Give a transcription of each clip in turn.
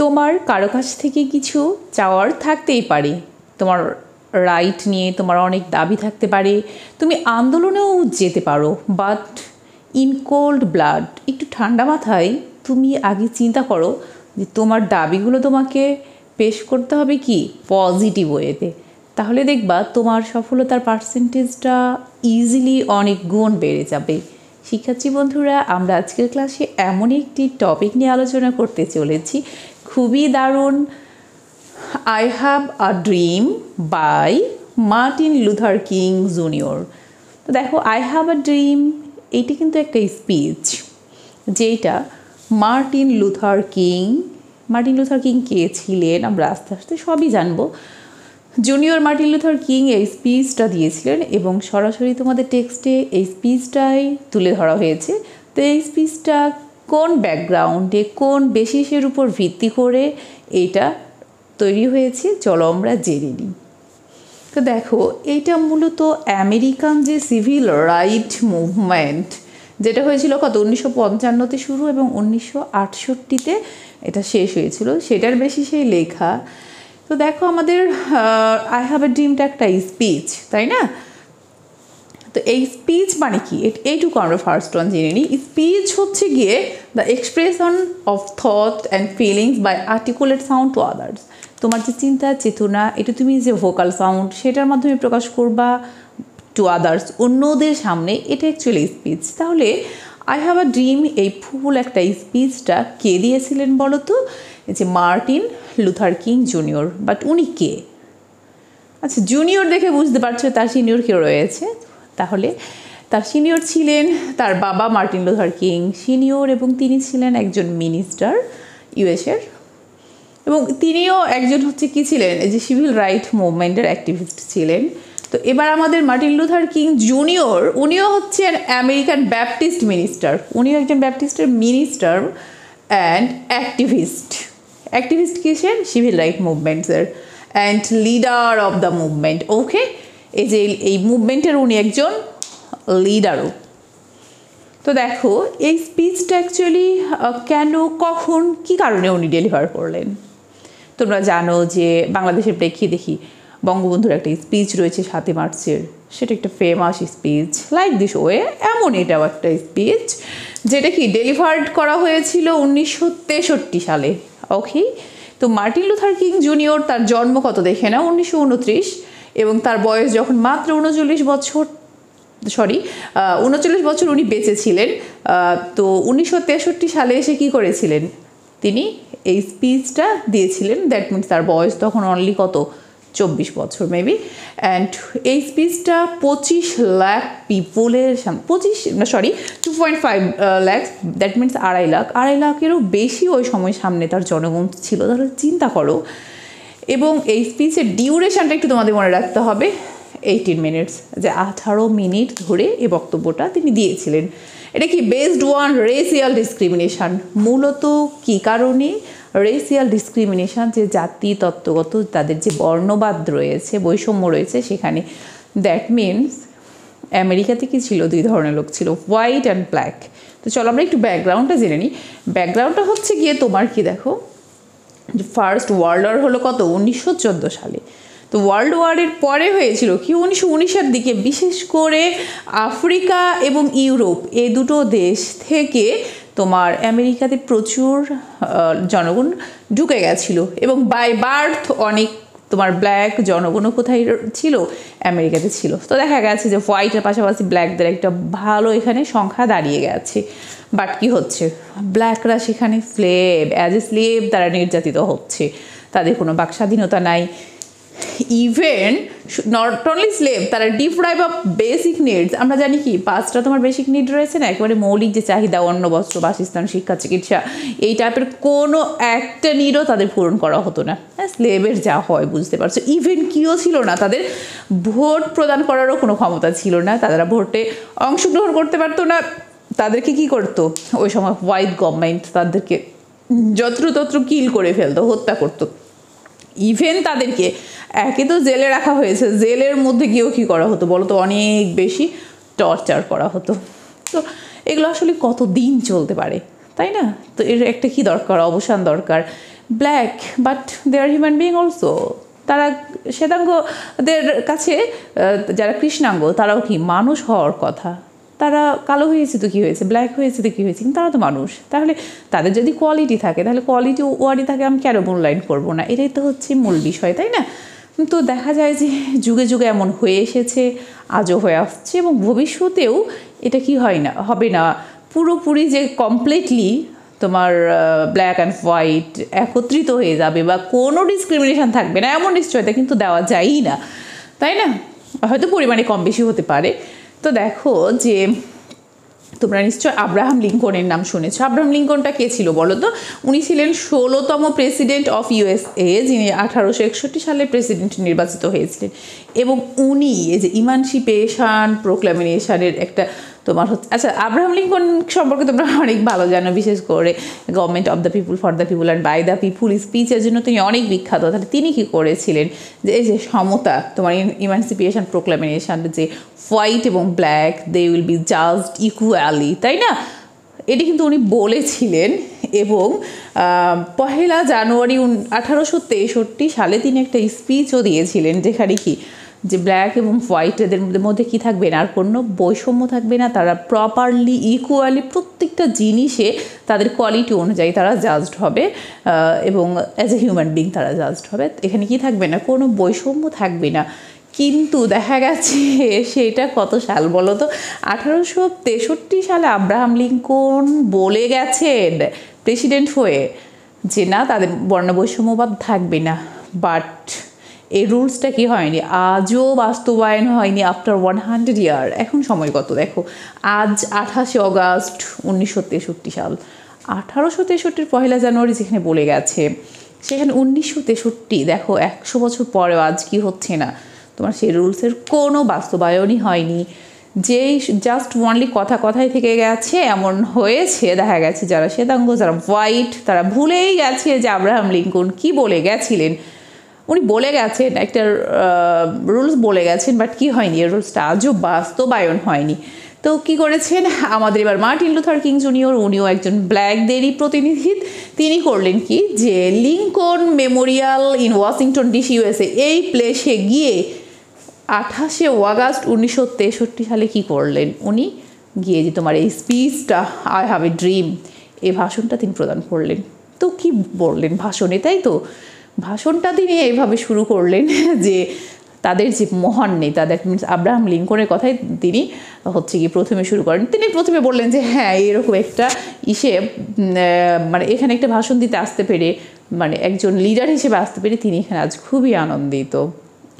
তোমার কারো কাছ থেকে কিছু চাওয়ার থাকতেই পারে তোমার রাইট নিয়ে তোমার অনেক দাবি থাকতে পারে তুমি আন্দোলনেও যেতে পারো বাট ইন কোল্ড ব্লাড একটু ঠান্ডা মাথায় তুমি আগে চিন্তা করো যে তোমার দাবিগুলো তোমাকে পেশ করতে হবে কি পজিটিভ ওয়েতে তাহলে দেখবা তোমার সফলতার পার্সেন্টেজটা ইজিলি অনেক গুণ বেড়ে যাবে শিক্ষার্থী বন্ধুরা আমরা আজকের ক্লাসে এমন একটি টপিক নিয়ে আলোচনা করতে চলেছি খুবই দারুণ I have a dream by Martin Luther King junior তো দেখো আই হ্যাভ আ ড্রিম এটি কিন্তু একটা স্পিচ যেটা Martin Luther King Martin Luther King কে ছিলেন আমরা আস্তে আস্তে সবই জানবো জুনিয়র মার্টিন লুথার কিং এই স্পিচটা দিয়েছিলেন এবং সরাসরি তোমাদের টেক্সটে এই স্পিচটাই তুলে ধরা হয়েছে তো এই স্পিচটা কোন ব্যাকগ্রাউন্ডে কোন বেসিসের উপর ভিত্তি করে এটা তৈরি হয়েছে চলো আমরা জেনে নিই তো দেখো এইটা মূলত আমেরিকান যে সিভিল রাইট মুভমেন্ট যেটা হয়েছিল কত উনিশশো পঞ্চান্নতে শুরু এবং উনিশশো আটষট্টিতে এটা শেষ হয়েছিল সেটার বেশি সেই লেখা তো দেখো আমাদের আই হ্যাভ এ ডিমটা একটা স্পিচ তাই না তো এই স্পিচ মানে কি এইটুকু আমরা ফার্স্ট ওয়ান জেনে নিই স্পিচ হচ্ছে গিয়ে the expression of thought and feelings by articulate sound to others তোমার যে চিন্তা চেতনা এটা তুমি যে ভোকাল সাউন্ড সেটার মাধ্যমে প্রকাশ করবা টু আদার্স অন্যদের সামনে এটা অ্যাকচুয়ালি স্পিচ তাহলে আই হ্যাভ আ ড্রিম এই ফুল একটা স্পিচটা কে দিয়েছিলেন বলো তো যে Martin Luther King Junior but উনি কে আচ্ছা জুনিয়র দেখে বুঝতে পারছো তার সিনিয়র কে রয়েছে তাহলে তার সিনিয়র ছিলেন তার বাবা মার্টিন লুথার কিং সিনিয়র এবং তিনি ছিলেন একজন মিনিস্টার ইউএসের এবং তিনিও একজন হচ্ছে কি ছিলেন যে সিভিল রাইট মুভমেন্টের অ্যাক্টিভিস্ট ছিলেন তো এবার আমাদের মার্টিন লুথার কিং জুনিয়র উনিও হচ্ছেন আমেরিকান ব্যাপটিস্ট মিনিস্টার উনিও একজন ব্যাপটিস্টের মিনিস্টার অ্যান্ড অ্যাক্টিভিস্ট অ্যাক্টিভিস্ট কিসের সিভিল রাইট মুভমেন্টসের and leader of the movement okay এই যে এই মুভমেন্টের উনি একজন লিডারও তো দেখো এই স্পিচটা অ্যাকচুয়ালি কেন কখন কি কারণে উনি ডেলিভার করলেন তোমরা জানো যে বাংলাদেশের প্রেক্ষিয়ে দেখি বঙ্গবন্ধুর একটা স্পিচ রয়েছে সাতই মার্চের সেটা একটা famous speech like this way এমন এটাও একটা স্পিচ যেটা কি ডেলিভার্ড করা হয়েছিল উনিশশো তেষট্টি সালে ওকে তো মার্টিন লুথার কিং জুনিয়র তার জন্ম কত দেখে না উনিশশো এবং তার বয়স যখন মাত্র উনচল্লিশ বছর সরি উনচল্লিশ বছর উনি বেঁচে ছিলেন তো উনিশশো সালে এসে কি করেছিলেন তিনি এই স্পিচটা দিয়েছিলেন দ্যাট মিনস তার বয়স তখন অনলি কত চব্বিশ বছর মেবি অ্যান্ড এই স্পিচটা পঁচিশ লাখ পিপুলের সামনে পঁচিশ না sorry two point five lakh that means আড়াই লাখ আড়াই লাখেরও বেশি ওই সময় সামনে তার জনগণ ছিল তাহলে চিন্তা করো এবং এই স্পিচের ডিউরেশনটা একটু তোমাদের মনে রাখতে হবে এইটিন মিনিটস যে আঠারো মিনিট ধরে এ বক্তব্যটা তিনি দিয়েছিলেন এটা কি বেসড ওয়ান রেসিয়াল ডিসক্রিমিনেশান মূলত কি কারণে রেসিয়াল ডিসক্রিমিনেশান যে জাতি তত্ত্বগত তাদের যে বর্ণবাদ রয়েছে বৈষম্য রয়েছে সেখানে দ্যাট মিনস আমেরিকাতে কি ছিল দুই ধরনের লোক ছিল হোয়াইট অ্যান্ড ব্ল্যাক তো চলো আমরা একটু ব্যাকগ্রাউন্ডটা জেনে নিই ব্যাকগ্রাউন্ডটা হচ্ছে গিয়ে তোমার কি দেখো ফার্স্ট ওয়ার্ল্ড ওয়ার হলো কত উনিশশো সালে তো ওয়ার্ল্ড ওয়ারের পরে হয়েছিল কি উনিশশো উনিশের দিকে বিশেষ করে আফ্রিকা এবং ইউরোপ এই দুটো দেশ থেকে তোমার আমেরিকাতে প্রচুর জনগণ ঢুকে গেছিলো এবং বাই বার্থ অনেক তোমার ব্ল্যাক জনগণও কোথায় ছিল আমেরিকাতে ছিল তো দেখা গেছে যে হোয়াইটের পাশাপাশি ব্ল্যাকদের একটা ভালো এখানে সংখ্যা দাঁড়িয়ে গেছে বাট কি হচ্ছে ব্ল্যাকরা সেখানে স্লেব অ্যাজ এ স্লেব তারা নির্যাতিত হচ্ছে তাদের কোনো বাক স্বাধীনতা নাই ইভেন নট অনলি স্লেভ তারা ডিপ্রাইভ অফ বেসিক নিডস আমরা জানি কি পাঁচটা তোমার বেসিক নিড রয়েছে না একেবারে মৌলিক যে চাহিদা অন্ন বস্ত্র বাসস্থান শিক্ষা চিকিৎসা এই টাইপের কোনো একটা নিডও তাদের পূরণ করা হতো না হ্যাঁ স্লেবের যা হয় বুঝতে পারছো ইভেন কিও ছিল না তাদের ভোট প্রদান করারও কোনো ক্ষমতা ছিল না তারা ভোটে অংশগ্রহণ করতে পারতো না তাদেরকে কি করতো ওই সময় হোয়াইট গভর্নমেন্ট তাদেরকে যত্রতত্র কিল করে ফেলতো হত্যা করতো ইভেন তাদেরকে একে তো জেলে রাখা হয়েছে জেলের মধ্যে গিয়েও কী করা হতো বলো তো অনেক বেশি টর্চার করা হতো তো এগুলো আসলে কত দিন চলতে পারে তাই না তো এর একটা কি দরকার অবসান দরকার black but they are human being also তারা শ্বেতাঙ্গদের কাছে যারা কৃষ্ণাঙ্গ তারাও কি মানুষ হওয়ার কথা তারা কালো হয়েছে তো কী হয়েছে ব্ল্যাক হয়েছে তো কী হয়েছে কিন্তু তারা তো মানুষ তাহলে তাদের যদি কোয়ালিটি থাকে তাহলে কোয়ালিটি ওয়ারি থাকে আমি কেন মূল্যায়ন করবো না এটাই তো হচ্ছে মূল বিষয় তাই না তো দেখা যায় যে যুগে যুগে এমন হয়ে এসেছে আজও হয়ে আসছে এবং ভবিষ্যতেও এটা কি হয় না হবে না পুরোপুরি যে কমপ্লিটলি তোমার ব্ল্যাক অ্যান্ড হোয়াইট একত্রিত হয়ে যাবে বা কোনো ডিসক্রিমিনেশান থাকবে না এমন নিশ্চয়তা কিন্তু দেওয়া যায়ই না তাই না হয়তো পরিমাণে কম বেশি হতে পারে তো দেখো যে তোমরা নিশ্চয় আব্রাহাম লিঙ্কনের নাম শুনেছ আব্রাহাম লিঙ্কনটা কে ছিল বলো তো উনি ছিলেন ষোলোতম প্রেসিডেন্ট অফ ইউএসএ যিনি আঠারোশো একষট্টি সালে প্রেসিডেন্ট নির্বাচিত হয়েছিলেন এবং উনি এই যে ইমানসিপেশান প্রোক্লামিনেশানের একটা তোমার হচ্ছে আচ্ছা আব্রাহাম লিঙ্কন সম্পর্কে তোমরা অনেক ভালো জানো বিশেষ করে government of the people for the people and by the people স্পিচের জন্য তিনি অনেক বিখ্যাত তাহলে তিনি কি করেছিলেন যে এই যে সমতা তোমার ইমানসিপিয়েশন প্রোক্লামিনেশন যে হোয়াইট এবং black they will be just equally তাই না এটি কিন্তু উনি বলেছিলেন এবং পহেলা জানুয়ারি আঠারোশো তেষট্টি সালে তিনি একটা স্পিচও দিয়েছিলেন যেখানে কি যে ব্ল্যাক এবং হোয়াইট এদের মধ্যে কী থাকবে না আর কোনো বৈষম্য থাকবে না তারা প্রপারলি ইকুয়ালি প্রত্যেকটা জিনিসে তাদের কোয়ালিটি অনুযায়ী তারা জাজড হবে এবং অ্যাজ এ হিউম্যান বিং তারা জাজড হবে এখানে কি থাকবে না কোনো বৈষম্য থাকবে না কিন্তু দেখা গেছে সেটা কত সাল বলো তো আঠারোশো তেষট্টি সালে আব্রাহাম লিঙ্কন বলে গেছেন প্রেসিডেন্ট হয়ে যে না তাদের বর্ণবৈষম্যবাদ থাকবে না বাট এই রুলসটা কি হয়নি আজও বাস্তবায়ন হয়নি আফটার ওয়ান হান্ড্রেড ইয়ার এখন সময় কত দেখো আজ আঠাশে অগাস্ট উনিশশো তেষট্টি সাল আঠারোশো তেষট্টির পয়লা জানুয়ারি যেখানে বলে গেছে সেখানে উনিশশো তেষট্টি দেখো একশো বছর পরেও আজ কি হচ্ছে না তোমার সেই রুলসের কোনো বাস্তবায়নই হয়নি যেই জাস্ট ওনলি কথা কথাই থেকে গেছে এমন হয়েছে দেখা গেছে যারা শ্বেতাঙ্গ যারা হোয়াইট তারা ভুলেই গেছে যে আব্রাহাম লিঙ্কন কি বলে গেছিলেন উনি বলে গেছেন একটা রুলস বলে গেছেন বাট কি হয়নি এই রুলসটা আজও বাস্তবায়ন হয়নি তো কি করেছেন আমাদের এবার মার্টিন লুথার কিং জুনিয়র উনিও একজন ব্ল্যাকদেরই প্রতিনিধি তিনি করলেন কি যে Lincoln Memorial in Washington DC USA এই প্লেসে গিয়ে আঠাশে আগস্ট উনিশশো তেষট্টি সালে কি করলেন উনি গিয়ে যে তোমার এই স্পিচটা আই হ্যাভ এ ড্রিম এই ভাষণটা তিনি প্রদান করলেন তো কি বললেন ভাষণে তাই তো ভাষণটা তিনি এইভাবে শুরু করলেন যে তাদের যে মহান নেতা দ্যাট মিনস আব্রাহাম লিঙ্কনের কথাই তিনি হচ্ছে কি প্রথমে শুরু করেন তিনি প্রথমে বললেন যে হ্যাঁ এরকম একটা ইসে মানে এখানে একটা ভাষণ দিতে আসতে পেরে মানে একজন লিডার হিসেবে আসতে পেরে তিনি এখানে আজ খুবই আনন্দিত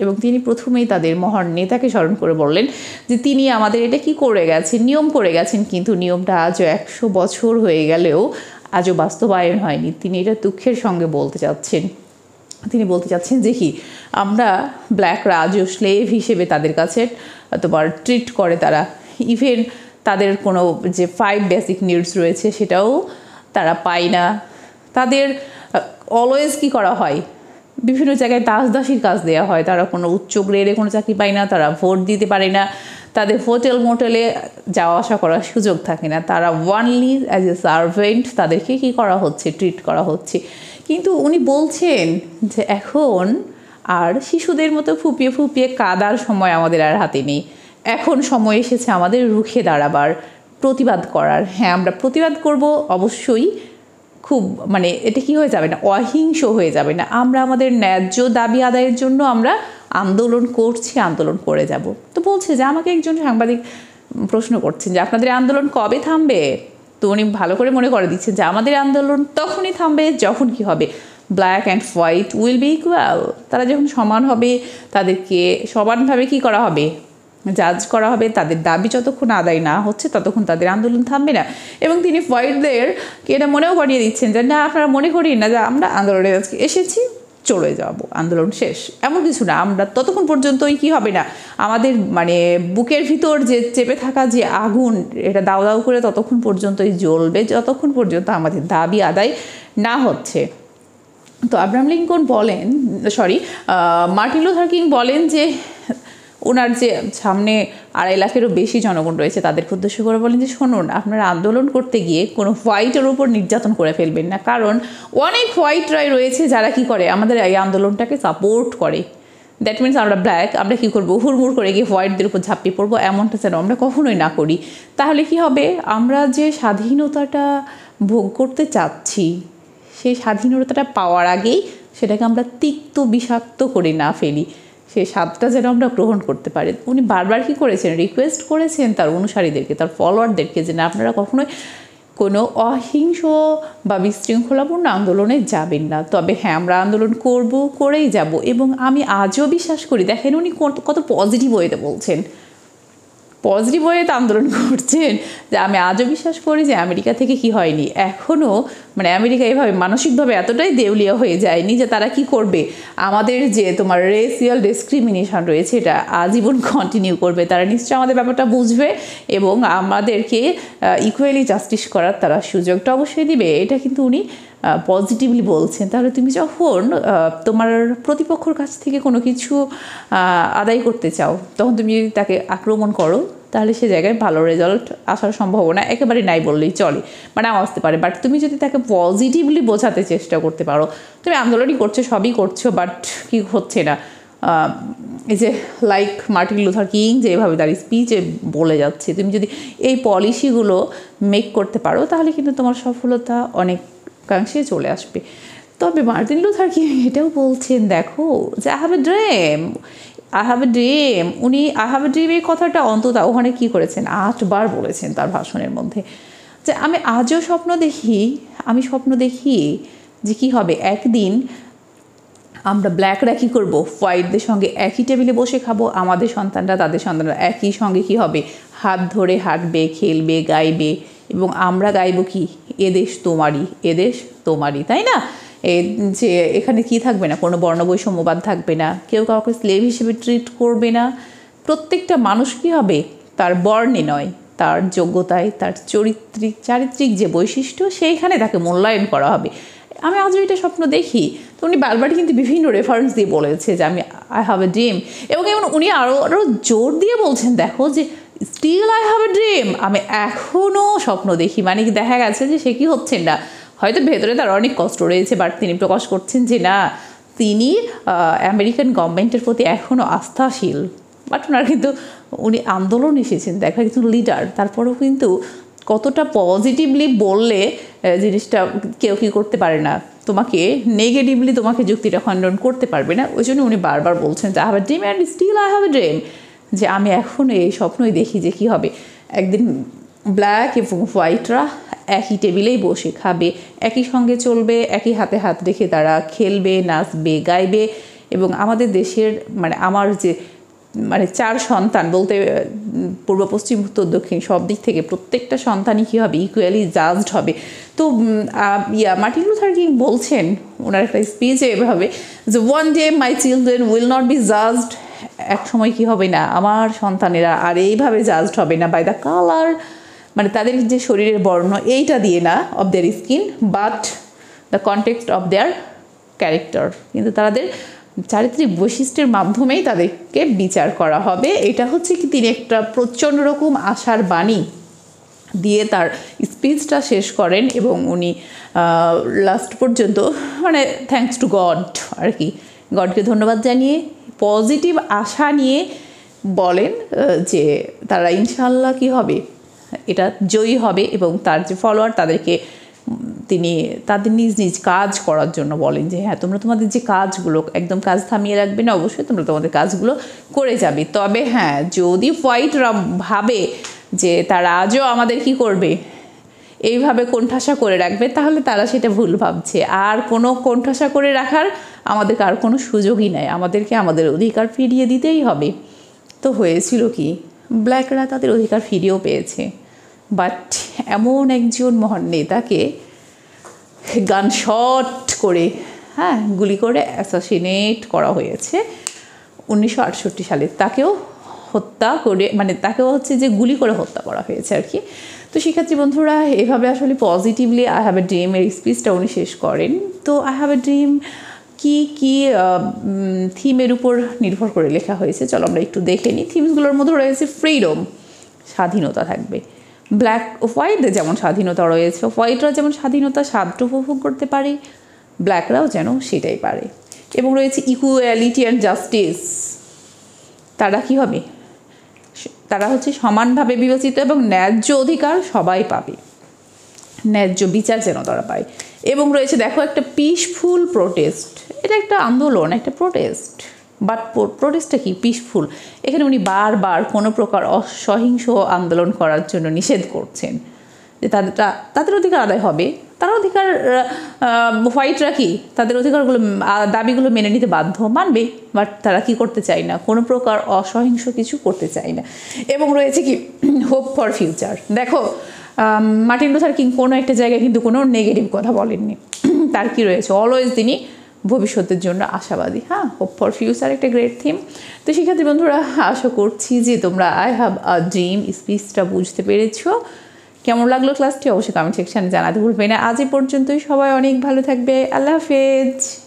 এবং তিনি প্রথমেই তাদের মহান নেতাকে স্মরণ করে বললেন যে তিনি আমাদের এটা কি করে গেছেন নিয়ম করে গেছেন কিন্তু নিয়মটা আজও একশো বছর হয়ে গেলেও আজও বাস্তবায়ন হয়নি তিনি এটা দুঃখের সঙ্গে বলতে চাচ্ছেন তিনি বলতে চাচ্ছেন যে কি আমরা ব্ল্যাক আজও স্লেভ হিসেবে তাদের কাছে তোমার ট্রিট করে তারা ইভেন তাদের কোনো যে ফাইভ বেসিক নিডস রয়েছে সেটাও তারা পায় না তাদের অলওয়েজ কি করা হয় বিভিন্ন জায়গায় দাসীর কাজ দেওয়া হয় তারা কোনো উচ্চ গ্রেডে কোনো চাকরি পায় না তারা ভোট দিতে পারে না তাদের হোটেল মোটেলে যাওয়া আসা করার সুযোগ থাকে না তারা ওয়ানলি অ্যাজ এ সার্ভেন্ট তাদেরকে কি করা হচ্ছে ট্রিট করা হচ্ছে কিন্তু উনি বলছেন যে এখন আর শিশুদের মতো ফুপিয়ে ফুপিয়ে কাদার সময় আমাদের আর হাতে নেই এখন সময় এসেছে আমাদের রুখে দাঁড়াবার প্রতিবাদ করার হ্যাঁ আমরা প্রতিবাদ করব অবশ্যই খুব মানে এটা কি হয়ে যাবে না অহিংস হয়ে যাবে না আমরা আমাদের ন্যায্য দাবি আদায়ের জন্য আমরা আন্দোলন করছি আন্দোলন করে যাব তো বলছে যে আমাকে একজন সাংবাদিক প্রশ্ন করছেন যে আপনাদের আন্দোলন কবে থামবে তো উনি ভালো করে মনে করে দিচ্ছেন যে আমাদের আন্দোলন তখনই থামবে যখন কি হবে black and white will be equal তারা যখন সমান হবে তাদেরকে সমানভাবে কি করা হবে জাজ করা হবে তাদের দাবি যতক্ষণ আদায় না হচ্ছে ততক্ষণ তাদের আন্দোলন থামবে না এবং তিনি হোয়াইটদেরকে এটা মনেও করিয়ে দিচ্ছেন যে না আপনারা মনে করি না যে আমরা আন্দোলনে আজকে এসেছি চলে যাব আন্দোলন শেষ এমন কিছু না আমরা ততক্ষণ পর্যন্তই কি হবে না আমাদের মানে বুকের ভিতর যে চেপে থাকা যে আগুন এটা দাও দাও করে ততক্ষণ পর্যন্তই জ্বলবে যতক্ষণ পর্যন্ত আমাদের দাবি আদায় না হচ্ছে তো আব্রাহাম লিঙ্কন বলেন সরি মার্টিন লুথার কিং বলেন যে ওনার যে সামনে আড়াই লাখেরও বেশি জনগণ রয়েছে তাদেরকে উদ্দেশ্য করে বলেন যে শুনুন আপনারা আন্দোলন করতে গিয়ে কোনো হোয়াইটের উপর নির্যাতন করে ফেলবেন না কারণ অনেক হোয়াইটরাই রয়েছে যারা কি করে আমাদের এই আন্দোলনটাকে সাপোর্ট করে দ্যাট মিনস আমরা ব্ল্যাক আমরা কী করবো হুড়মুড় করে গিয়ে হোয়াইটদের উপর ঝাঁপিয়ে পড়বো এমনটা যেন আমরা কখনোই না করি তাহলে কি হবে আমরা যে স্বাধীনতাটা ভোগ করতে চাচ্ছি সেই স্বাধীনতাটা পাওয়ার আগেই সেটাকে আমরা তিক্ত বিষাক্ত করে না ফেলি সেই স্বাদটা যেন আমরা গ্রহণ করতে পারি উনি বারবার কী করেছেন রিকোয়েস্ট করেছেন তার অনুসারীদেরকে তার ফলোয়ারদেরকে যে না আপনারা কখনোই কোনো অহিংস বা বিশৃঙ্খলাপূর্ণ আন্দোলনে যাবেন না তবে হ্যাঁ আমরা আন্দোলন করব করেই যাব এবং আমি আজও বিশ্বাস করি দেখেন উনি কত পজিটিভ ওয়েতে বলছেন পজিটিভ ওয়েতে আন্দোলন করছেন যে আমি আজও বিশ্বাস করি যে আমেরিকা থেকে কি হয়নি এখনও মানে আমেরিকা এভাবে মানসিকভাবে এতটাই দেউলিয়া হয়ে যায়নি যে তারা কি করবে আমাদের যে তোমার রেসিয়াল ডিসক্রিমিনেশন রয়েছে এটা আজীবন কন্টিনিউ করবে তারা নিশ্চয়ই আমাদের ব্যাপারটা বুঝবে এবং আমাদেরকে ইকুয়ালি জাস্টিস করার তারা সুযোগটা অবশ্যই দিবে এটা কিন্তু উনি পজিটিভলি বলছেন তাহলে তুমি যখন তোমার প্রতিপক্ষর কাছ থেকে কোনো কিছু আদায় করতে চাও তখন তুমি তাকে আক্রমণ করো তাহলে সে জায়গায় ভালো রেজাল্ট আসার সম্ভাবনা একেবারে নাই বললেই চলে মানে আসতে পারে বাট তুমি যদি তাকে পজিটিভলি বোঝাতে চেষ্টা করতে পারো তুমি আন্দোলনই করছো সবই করছো বাট কি হচ্ছে না এই যে লাইক মার্টিন লুথার কিং যেভাবে তার স্পিচে বলে যাচ্ছে তুমি যদি এই পলিসিগুলো মেক করতে পারো তাহলে কিন্তু তোমার সফলতা অনেকাংশে চলে আসবে তবে মার্টিন লুথার কিং এটাও বলছেন দেখো I have a dream have a dream উনি আই হ্যাভ এ ড্রিম এই কথাটা অন্তত ওখানে কী করেছেন আটবার বলেছেন তার ভাষণের মধ্যে যে আমি আজও স্বপ্ন দেখি আমি স্বপ্ন দেখি যে কী হবে একদিন আমরা ব্ল্যাকরা কী করবো হোয়াইটদের সঙ্গে একই টেবিলে বসে খাবো আমাদের সন্তানরা তাদের সন্তানরা একই সঙ্গে কী হবে হাত ধরে হাঁটবে খেলবে গাইবে এবং আমরা গাইব কি এদেশ তোমারই এদেশ তোমারই তাই না যে এখানে কি থাকবে না কোনো বর্ণবৈষম্যবাদ থাকবে না কেউ কাউকে স্লেভ হিসেবে ট্রিট করবে না প্রত্যেকটা মানুষ কী হবে তার বর্ণে নয় তার যোগ্যতায় তার চরিত্রিক চারিত্রিক যে বৈশিষ্ট্য সেইখানে তাকে মূল্যায়ন করা হবে আমি আজও এটা স্বপ্ন দেখি তো উনি বারবার কিন্তু বিভিন্ন রেফারেন্স দিয়ে বলেছে যে আমি আই হ্যাভ এ ড্রিম এবং এমন উনি আরও আরও জোর দিয়ে বলছেন দেখো যে still I have a dream আমি এখনও স্বপ্ন দেখি মানে কি দেখা গেছে যে সে কী হচ্ছেন না হয়তো ভেতরে তার অনেক কষ্ট রয়েছে বাট তিনি প্রকাশ করছেন যে না তিনি আমেরিকান গভর্নমেন্টের প্রতি এখনও আস্থাশীল বাট ওনার কিন্তু উনি আন্দোলন এসেছেন দেখা কিন্তু লিডার তারপরেও কিন্তু কতটা পজিটিভলি বললে জিনিসটা কেউ কী করতে পারে না তোমাকে নেগেটিভলি তোমাকে যুক্তিটা খণ্ডন করতে পারবে না ওই জন্য উনি বারবার বলছেন যে I have dream and still I have a dream যে আমি এখনও এই স্বপ্নই দেখি যে কী হবে একদিন ব্ল্যাক এবং হোয়াইটরা একই টেবিলেই বসে খাবে একই সঙ্গে চলবে একই হাতে হাত রেখে তারা খেলবে নাচবে গাইবে এবং আমাদের দেশের মানে আমার যে মানে চার সন্তান বলতে পূর্ব পশ্চিম উত্তর দক্ষিণ সব দিক থেকে প্রত্যেকটা সন্তানই কী হবে ইকুয়ালি জাজড হবে তো ইয়া মার্টিন লুথার কিং বলছেন ওনার একটা স্পিচে এভাবে যে one day my children will not be judged এক সময় কী হবে না আমার সন্তানেরা আর এইভাবে জাজড হবে না বাই দ্য কালার মানে তাদের যে শরীরের বর্ণ এইটা দিয়ে না of their skin but the context of their character কিন্তু তাদের চারিত্রিক বৈশিষ্ট্যের মাধ্যমেই তাদেরকে বিচার করা হবে এটা হচ্ছে কি তিনি একটা প্রচণ্ড রকম আশার বাণী দিয়ে তার স্পিচটা শেষ করেন এবং উনি লাস্ট পর্যন্ত মানে থ্যাংকস টু গড আর কি গডকে ধন্যবাদ জানিয়ে পজিটিভ আশা নিয়ে বলেন যে তারা ইনশাল্লাহ কি হবে এটা জয়ী হবে এবং তার যে ফলোয়ার তাদেরকে তিনি তাদের নিজ নিজ কাজ করার জন্য বলেন যে হ্যাঁ তোমরা তোমাদের যে কাজগুলো একদম কাজ থামিয়ে রাখবে না অবশ্যই তোমরা তোমাদের কাজগুলো করে যাবে তবে হ্যাঁ যদি হোয়াইটরা ভাবে যে তারা আজও আমাদের কি করবে এইভাবে কোণঠাসা করে রাখবে তাহলে তারা সেটা ভুল ভাবছে আর কোনো কোণঠাসা করে রাখার আমাদেরকে আর কোনো সুযোগই নাই আমাদেরকে আমাদের অধিকার ফিরিয়ে দিতেই হবে তো হয়েছিল কি ব্ল্যাকরা তাদের অধিকার ফিরেও পেয়েছে বাট এমন একজন মহান নেতাকে গান শট করে হ্যাঁ গুলি করে অ্যাসাসিনেট করা হয়েছে উনিশশো আটষট্টি সালে তাকেও হত্যা করে মানে তাকেও হচ্ছে যে গুলি করে হত্যা করা হয়েছে আর কি তো শিক্ষার্থী বন্ধুরা এভাবে আসলে positively I have a dream এর স্পিচটা উনি শেষ করেন তো আই হ্যাভ এ ড্রিম কি কি থিমের উপর নির্ভর করে লেখা হয়েছে চলো আমরা একটু দেখে নিই থিমসগুলোর মধ্যে রয়েছে ফ্রিডম স্বাধীনতা থাকবে ব্ল্যাক হোয়াইট যেমন স্বাধীনতা রয়েছে হোয়াইটরা যেমন স্বাধীনতা স্বাদ উপভোগ করতে পারে ব্ল্যাকরাও যেন সেটাই পারে এবং রয়েছে ইকুয়ালিটি অ্যান্ড জাস্টিস তারা কি হবে তারা হচ্ছে সমানভাবে বিবেচিত এবং ন্যায্য অধিকার সবাই পাবে ন্যায্য বিচার যেন তারা পায় এবং রয়েছে দেখো একটা পিসফুল প্রোটেস্ট এটা একটা আন্দোলন একটা প্রোটেস্ট বাট প্রোটেস্টটা কি পিসফুল এখানে উনি বারবার কোনো প্রকার অসহিংস আন্দোলন করার জন্য নিষেধ করছেন যে তাদেরটা তাদের অধিকার আদায় হবে তার অধিকার হোয়াইটরা কি তাদের অধিকারগুলো দাবিগুলো মেনে নিতে বাধ্য মানবে বাট তারা কি করতে চায় না কোনো প্রকার অসহিংস কিছু করতে চায় না এবং রয়েছে কি হোপ ফর ফিউচার দেখো মার্টিন লুথার কিং কোনো একটা জায়গায় কিন্তু কোনো নেগেটিভ কথা বলেননি তার কি রয়েছে অলওয়েজ তিনি ভবিষ্যতের জন্য আশাবাদী হ্যাঁ হোপ ফর ফিউচার একটা গ্রেট থিম তো সেক্ষেত্রে বন্ধুরা আশা করছি যে তোমরা আই হ্যাভ আ ড্রিম স্পিচটা বুঝতে পেরেছো কেমন লাগলো ক্লাসটি অবশ্যই কমেন্ট সেকশানে জানাতে ভুলবে না আজ পর্যন্তই সবাই অনেক ভালো থাকবে আল্লাহ হাফেজ